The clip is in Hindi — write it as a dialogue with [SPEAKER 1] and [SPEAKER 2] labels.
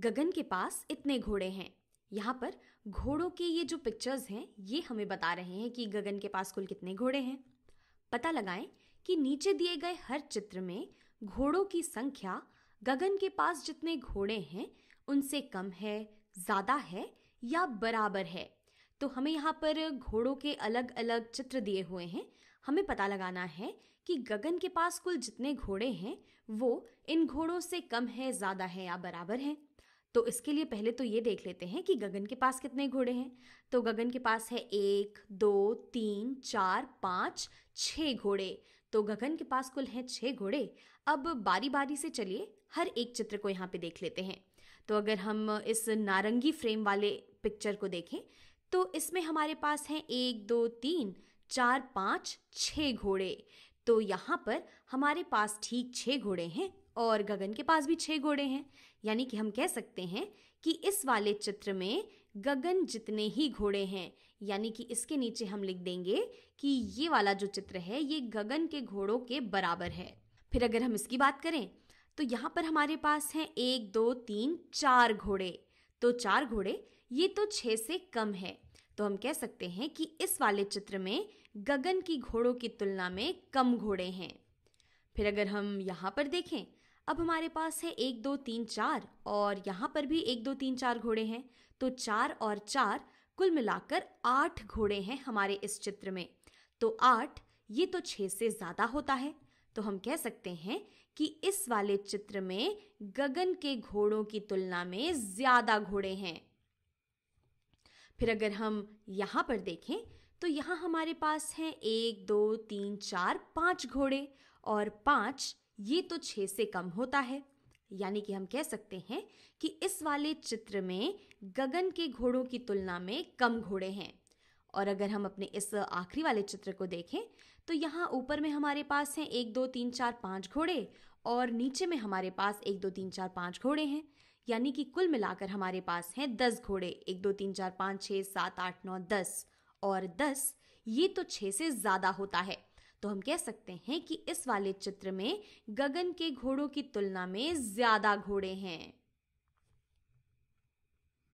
[SPEAKER 1] गगन के पास इतने घोड़े हैं यहाँ पर घोड़ों के ये जो पिक्चर्स हैं ये हमें बता रहे हैं कि गगन के पास कुल कितने घोड़े हैं पता लगाएं कि नीचे दिए गए हर चित्र में घोड़ों की संख्या गगन के पास जितने घोड़े हैं उनसे कम है ज़्यादा है या बराबर है तो हमें यहाँ पर घोड़ों के अलग अलग चित्र दिए हुए हैं हमें पता लगाना है कि गगन के पास कुल जितने घोड़े हैं वो इन घोड़ों से कम है ज़्यादा है या बराबर है तो इसके लिए पहले तो ये देख लेते हैं कि गगन के पास कितने घोड़े हैं तो गगन के पास है एक दो तीन चार पाँच छः घोड़े तो गगन के पास कुल हैं छः घोड़े अब बारी बारी से चलिए हर एक चित्र को यहाँ पे देख लेते हैं तो अगर हम इस नारंगी फ्रेम वाले पिक्चर को देखें तो इसमें हमारे पास हैं एक दो तीन चार पाँच छः घोड़े तो यहाँ पर हमारे पास ठीक छः घोड़े हैं और गगन के पास भी छह घोड़े हैं यानी कि हम कह सकते हैं कि इस वाले चित्र में गगन जितने ही घोड़े हैं यानी कि इसके नीचे हम लिख देंगे कि ये वाला जो चित्र है ये गगन के घोड़ों के बराबर है फिर अगर हम इसकी बात करें तो यहाँ पर हमारे पास हैं एक दो तीन चार घोड़े तो चार घोड़े ये तो छः से कम है तो हम कह सकते हैं कि इस वाले चित्र में गगन की घोड़ों की तुलना में कम घोड़े हैं फिर अगर हम यहाँ पर देखें अब हमारे पास है एक दो तीन चार और यहाँ पर भी एक दो तीन चार घोड़े हैं तो चार और चार कुल मिलाकर आठ घोड़े हैं हमारे इस चित्र में तो आठ ये तो छः से ज़्यादा होता है तो हम कह सकते हैं कि इस वाले चित्र में गगन के घोड़ों की तुलना में ज़्यादा घोड़े हैं फिर अगर हम यहाँ पर देखें तो यहाँ हमारे पास हैं एक दो तीन चार पाँच घोड़े और पाँच ये तो छः से कम होता है यानी कि हम कह सकते हैं कि इस वाले चित्र में गगन के घोड़ों की तुलना में कम घोड़े हैं और अगर हम अपने इस आखिरी वाले चित्र को देखें तो यहाँ ऊपर में हमारे पास हैं एक दो तीन चार पाँच घोड़े और नीचे में हमारे पास एक दो तीन चार पाँच घोड़े हैं यानी कि कुल मिलाकर हमारे पास हैं दस घोड़े एक दो तीन चार पाँच छः सात आठ नौ दस और दस ये तो छः से ज़्यादा होता है तो हम कह सकते हैं कि इस वाले चित्र में गगन के घोड़ों की तुलना में ज़्यादा घोड़े हैं